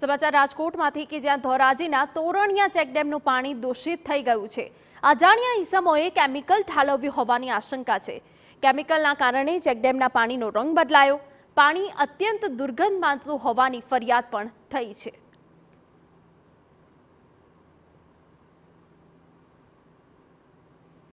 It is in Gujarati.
સમાચાર રાજકોટમાંથી કે જ્યાં ધોરાજીના તોરણિયા ચેકડેમનું પાણી દૂષિત થઈ ગયું છે અજાણ્યા ઇસમોએ કેમિકલ ઠાલવ્યું હોવાની આશંકા છે કેમિકલના કારણે ચેકડેમના પાણીનો રંગ બદલાયો પાણી અત્યંત દુર્ગંધ માનતું હોવાની ફરિયાદ પણ થઈ છે